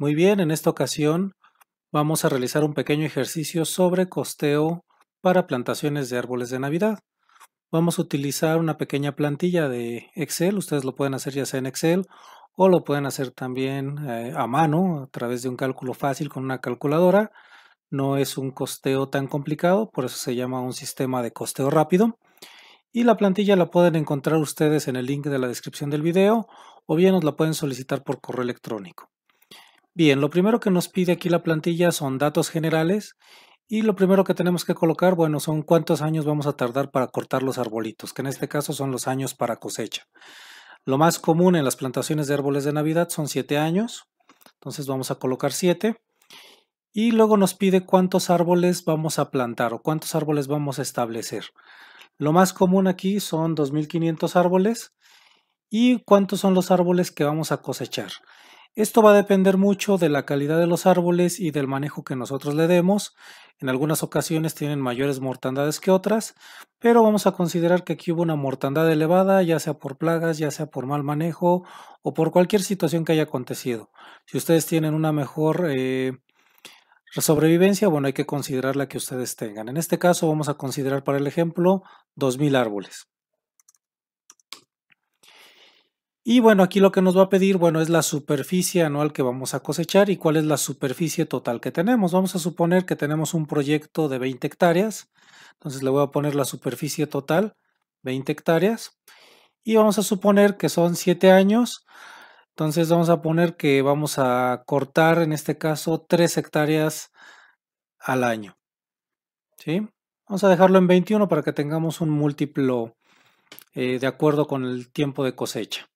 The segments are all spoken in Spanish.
Muy bien, en esta ocasión vamos a realizar un pequeño ejercicio sobre costeo para plantaciones de árboles de Navidad. Vamos a utilizar una pequeña plantilla de Excel, ustedes lo pueden hacer ya sea en Excel o lo pueden hacer también eh, a mano a través de un cálculo fácil con una calculadora. No es un costeo tan complicado, por eso se llama un sistema de costeo rápido. Y la plantilla la pueden encontrar ustedes en el link de la descripción del video o bien nos la pueden solicitar por correo electrónico. Bien, lo primero que nos pide aquí la plantilla son datos generales y lo primero que tenemos que colocar, bueno, son cuántos años vamos a tardar para cortar los arbolitos, que en este caso son los años para cosecha. Lo más común en las plantaciones de árboles de Navidad son 7 años, entonces vamos a colocar 7. Y luego nos pide cuántos árboles vamos a plantar o cuántos árboles vamos a establecer. Lo más común aquí son 2.500 árboles. ¿Y cuántos son los árboles que vamos a cosechar? Esto va a depender mucho de la calidad de los árboles y del manejo que nosotros le demos. En algunas ocasiones tienen mayores mortandades que otras, pero vamos a considerar que aquí hubo una mortandad elevada, ya sea por plagas, ya sea por mal manejo o por cualquier situación que haya acontecido. Si ustedes tienen una mejor eh, sobrevivencia, bueno, hay que considerar la que ustedes tengan. En este caso vamos a considerar para el ejemplo 2.000 árboles. Y bueno, aquí lo que nos va a pedir, bueno, es la superficie anual que vamos a cosechar y cuál es la superficie total que tenemos. Vamos a suponer que tenemos un proyecto de 20 hectáreas. Entonces le voy a poner la superficie total, 20 hectáreas. Y vamos a suponer que son 7 años. Entonces vamos a poner que vamos a cortar, en este caso, 3 hectáreas al año. ¿Sí? Vamos a dejarlo en 21 para que tengamos un múltiplo eh, de acuerdo con el tiempo de cosecha.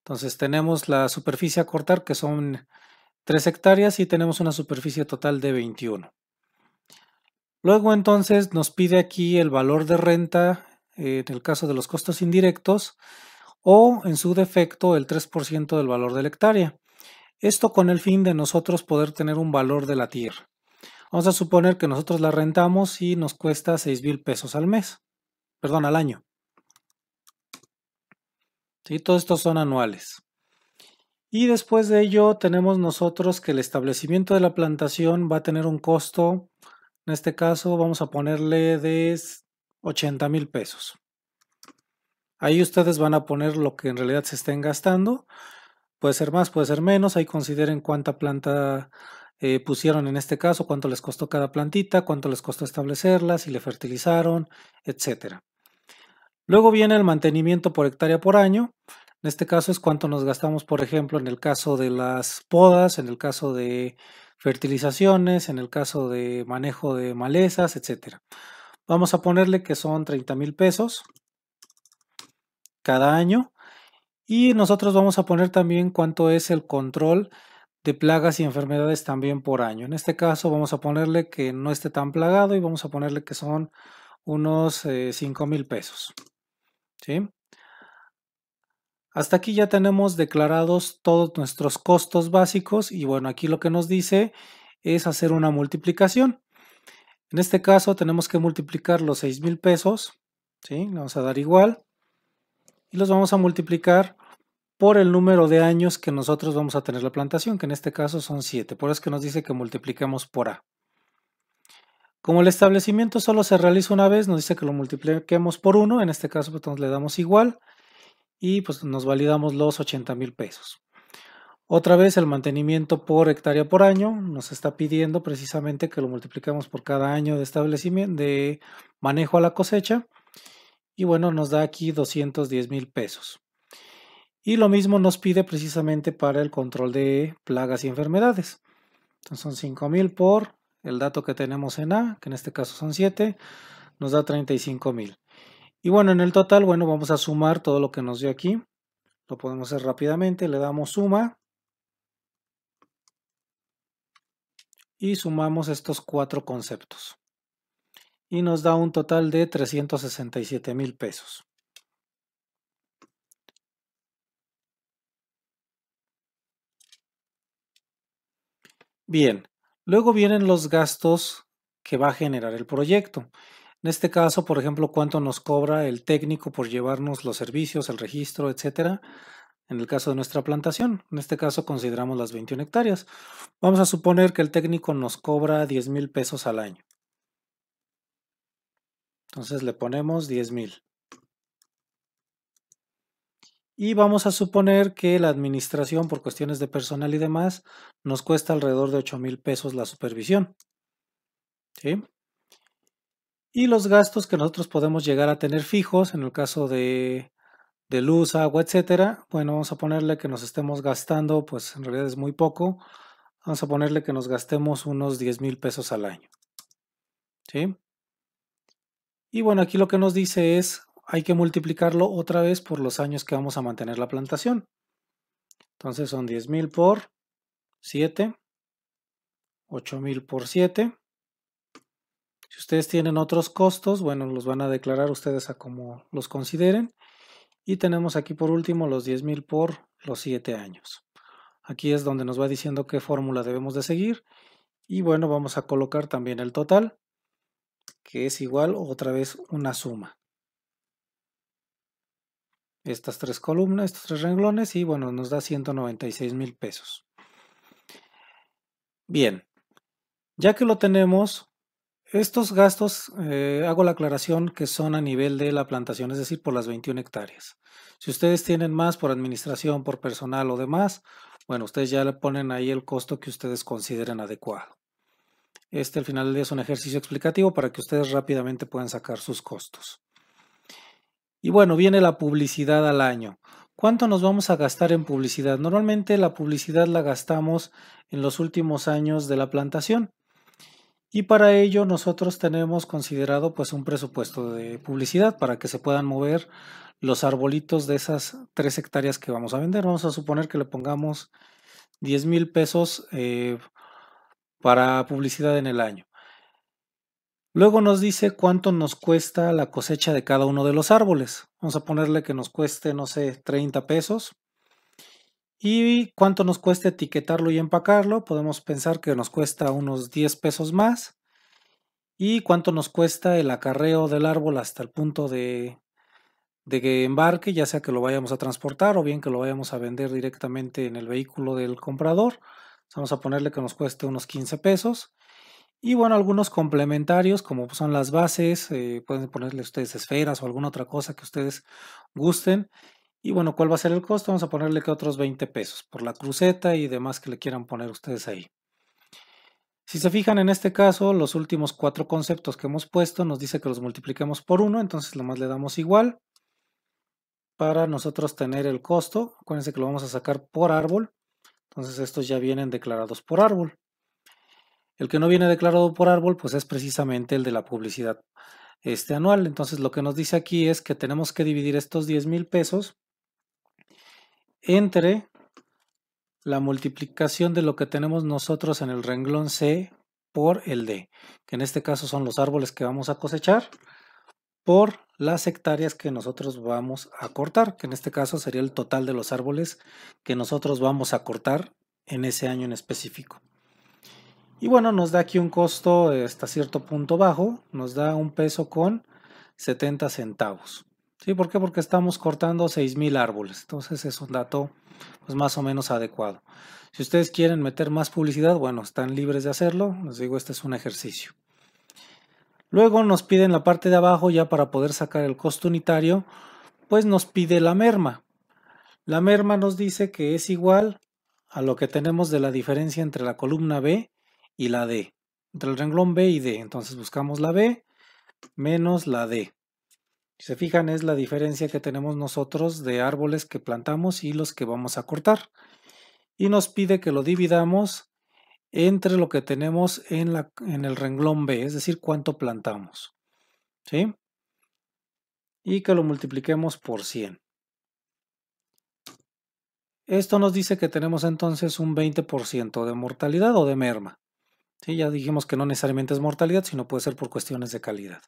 Entonces tenemos la superficie a cortar que son 3 hectáreas y tenemos una superficie total de 21. Luego entonces nos pide aquí el valor de renta eh, en el caso de los costos indirectos o en su defecto el 3% del valor de la hectárea. Esto con el fin de nosotros poder tener un valor de la tierra. Vamos a suponer que nosotros la rentamos y nos cuesta 6 mil pesos al mes, perdón, al año. Todos estos son anuales. Y después de ello tenemos nosotros que el establecimiento de la plantación va a tener un costo, en este caso vamos a ponerle de 80 mil pesos. Ahí ustedes van a poner lo que en realidad se estén gastando. Puede ser más, puede ser menos. Ahí consideren cuánta planta eh, pusieron en este caso, cuánto les costó cada plantita, cuánto les costó establecerla, si le fertilizaron, etcétera. Luego viene el mantenimiento por hectárea por año. En este caso es cuánto nos gastamos, por ejemplo, en el caso de las podas, en el caso de fertilizaciones, en el caso de manejo de malezas, etc. Vamos a ponerle que son 30 mil pesos cada año. Y nosotros vamos a poner también cuánto es el control de plagas y enfermedades también por año. En este caso vamos a ponerle que no esté tan plagado y vamos a ponerle que son unos 5 eh, mil pesos. Hasta aquí ya tenemos declarados todos nuestros costos básicos y bueno, aquí lo que nos dice es hacer una multiplicación. En este caso tenemos que multiplicar los 6 mil pesos, ¿sí? Le vamos a dar igual y los vamos a multiplicar por el número de años que nosotros vamos a tener la plantación, que en este caso son 7. Por eso que nos dice que multipliquemos por A. Como el establecimiento solo se realiza una vez, nos dice que lo multipliquemos por 1, en este caso pues, le damos igual y pues nos validamos los 80 mil pesos. Otra vez el mantenimiento por hectárea por año nos está pidiendo precisamente que lo multipliquemos por cada año de establecimiento de manejo a la cosecha y bueno nos da aquí 210 mil pesos. Y lo mismo nos pide precisamente para el control de plagas y enfermedades. Entonces son 5 mil por el dato que tenemos en A, que en este caso son 7, nos da 35 mil. Y bueno, en el total, bueno, vamos a sumar todo lo que nos dio aquí. Lo podemos hacer rápidamente, le damos suma. Y sumamos estos cuatro conceptos. Y nos da un total de 367 mil pesos. Bien, Luego vienen los gastos que va a generar el proyecto. En este caso, por ejemplo, cuánto nos cobra el técnico por llevarnos los servicios, el registro, etcétera. En el caso de nuestra plantación, en este caso consideramos las 21 hectáreas. Vamos a suponer que el técnico nos cobra 10 mil pesos al año. Entonces le ponemos 10 mil. Y vamos a suponer que la administración, por cuestiones de personal y demás, nos cuesta alrededor de 8 mil pesos la supervisión. ¿Sí? Y los gastos que nosotros podemos llegar a tener fijos, en el caso de, luz, agua, etcétera, bueno, vamos a ponerle que nos estemos gastando, pues en realidad es muy poco, vamos a ponerle que nos gastemos unos 10 mil pesos al año. ¿Sí? Y bueno, aquí lo que nos dice es hay que multiplicarlo otra vez por los años que vamos a mantener la plantación. Entonces son 10.000 por 7, 8.000 por 7. Si ustedes tienen otros costos, bueno, los van a declarar ustedes a como los consideren. Y tenemos aquí por último los 10.000 por los 7 años. Aquí es donde nos va diciendo qué fórmula debemos de seguir. Y bueno, vamos a colocar también el total, que es igual otra vez una suma estas tres columnas, estos tres renglones y bueno, nos da 196 mil pesos. Bien, ya que lo tenemos, estos gastos, eh, hago la aclaración que son a nivel de la plantación, es decir, por las 21 hectáreas. Si ustedes tienen más por administración, por personal o demás, bueno, ustedes ya le ponen ahí el costo que ustedes consideren adecuado. Este al final del día es un ejercicio explicativo para que ustedes rápidamente puedan sacar sus costos. Y bueno, viene la publicidad al año. ¿Cuánto nos vamos a gastar en publicidad? Normalmente la publicidad la gastamos en los últimos años de la plantación. Y para ello nosotros tenemos considerado pues un presupuesto de publicidad para que se puedan mover los arbolitos de esas tres hectáreas que vamos a vender. Vamos a suponer que le pongamos 10 mil pesos eh, para publicidad en el año. Luego nos dice cuánto nos cuesta la cosecha de cada uno de los árboles. Vamos a ponerle que nos cueste, no sé, 30 pesos. Y cuánto nos cuesta etiquetarlo y empacarlo. Podemos pensar que nos cuesta unos 10 pesos más. Y cuánto nos cuesta el acarreo del árbol hasta el punto de, que embarque, ya sea que lo vayamos a transportar o bien que lo vayamos a vender directamente en el vehículo del comprador. Vamos a ponerle que nos cueste unos 15 pesos y bueno, algunos complementarios como son las bases, eh, pueden ponerle ustedes esferas o alguna otra cosa que ustedes gusten. Y bueno, ¿cuál va a ser el costo? Vamos a ponerle que otros 20 pesos por la cruceta y demás que le quieran poner ustedes ahí. Si se fijan en este caso, los últimos cuatro conceptos que hemos puesto nos dice que los multipliquemos por uno, entonces lo más le damos igual para nosotros tener el costo. Acuérdense que lo vamos a sacar por árbol, entonces estos ya vienen declarados por árbol. El que no viene declarado por árbol, pues es precisamente el de la publicidad este, anual. Entonces, lo que nos dice aquí es que tenemos que dividir estos 10 mil pesos entre la multiplicación de lo que tenemos nosotros en el renglón C por el D, que en este caso son los árboles que vamos a cosechar, por las hectáreas que nosotros vamos a cortar, que en este caso sería el total de los árboles que nosotros vamos a cortar en ese año en específico. Y bueno, nos da aquí un costo hasta cierto punto bajo, nos da un peso con 70 centavos. ¿Sí? ¿Por qué? Porque estamos cortando 6.000 árboles. Entonces es un dato pues, más o menos adecuado. Si ustedes quieren meter más publicidad, bueno, están libres de hacerlo. Les digo, este es un ejercicio. Luego nos piden la parte de abajo, ya para poder sacar el costo unitario, pues nos pide la merma. La merma nos dice que es igual a lo que tenemos de la diferencia entre la columna B y la D. Entre el renglón B y D. Entonces buscamos la B menos la D. Si se fijan es la diferencia que tenemos nosotros de árboles que plantamos y los que vamos a cortar. Y nos pide que lo dividamos entre lo que tenemos en, la, en el renglón B, es decir, cuánto plantamos. ¿Sí? Y que lo multipliquemos por 100. Esto nos dice que tenemos entonces un 20% de mortalidad o de merma ya dijimos que no necesariamente es mortalidad, sino puede ser por cuestiones de calidad.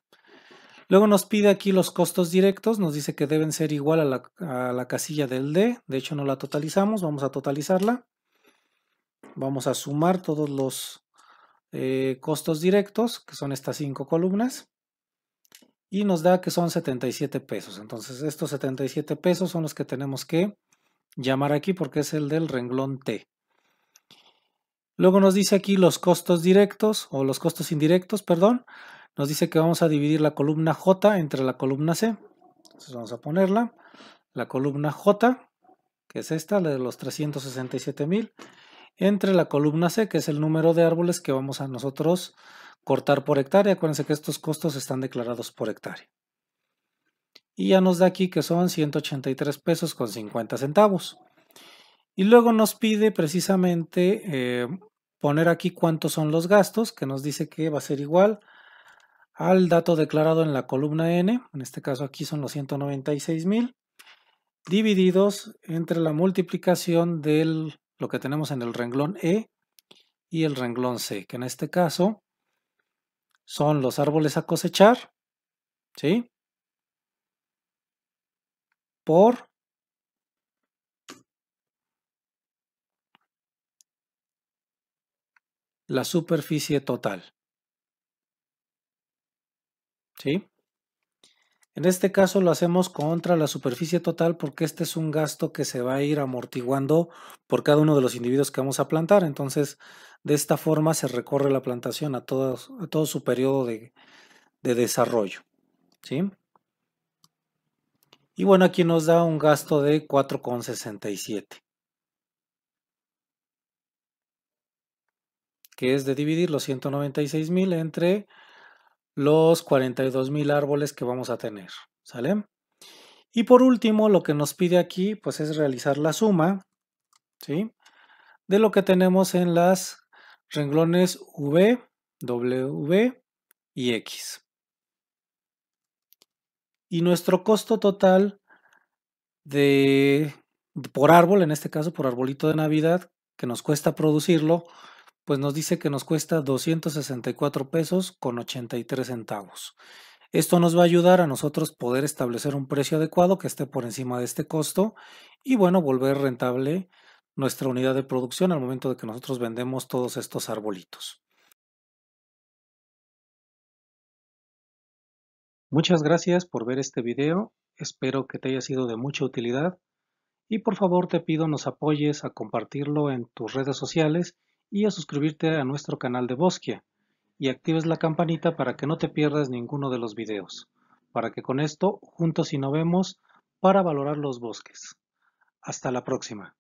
Luego nos pide aquí los costos directos, nos dice que deben ser igual a la, casilla del D, de hecho no la totalizamos, vamos a totalizarla. Vamos a sumar todos los eh, costos directos, que son estas cinco columnas, y nos da que son 77 pesos. Entonces estos 77 pesos son los que tenemos que llamar aquí porque es el del renglón T. Luego nos dice aquí los costos directos o los costos indirectos, perdón. Nos dice que vamos a dividir la columna J entre la columna C. Entonces vamos a ponerla. La columna J, que es esta, la de los 367 mil, entre la columna C, que es el número de árboles que vamos a nosotros cortar por hectárea. Acuérdense que estos costos están declarados por hectárea. Y ya nos da aquí que son 183 pesos con 50 centavos. Y luego nos pide precisamente eh, poner aquí cuántos son los gastos, que nos dice que va a ser igual al dato declarado en la columna N, en este caso aquí son los 196.000, divididos entre la multiplicación de lo que tenemos en el renglón E y el renglón C, que en este caso son los árboles a cosechar, ¿sí? Por la superficie total. ¿Sí? En este caso lo hacemos contra la superficie total porque este es un gasto que se va a ir amortiguando por cada uno de los individuos que vamos a plantar. Entonces, de esta forma se recorre la plantación a, todo su periodo de, de desarrollo. ¿Sí? Y bueno, aquí nos da un gasto de 4,67. que es de dividir los 196.000 entre los 42.000 árboles que vamos a tener, ¿sale? Y por último, lo que nos pide aquí, pues es realizar la suma, ¿sí? De lo que tenemos en las renglones V, W y X. Y nuestro costo total de por árbol, en este caso por arbolito de Navidad, que nos cuesta producirlo, pues nos dice que nos cuesta 264 pesos con 83 centavos. Esto nos va a ayudar a nosotros poder establecer un precio adecuado que esté por encima de este costo y bueno, volver rentable nuestra unidad de producción al momento de que nosotros vendemos todos estos arbolitos. Muchas gracias por ver este video, espero que te haya sido de mucha utilidad y por favor te pido nos apoyes a compartirlo en tus redes sociales y a suscribirte a nuestro canal de Bosquia y actives la campanita para que no te pierdas ninguno de los videos, para que con esto juntos innovemos para valorar los bosques. Hasta la próxima.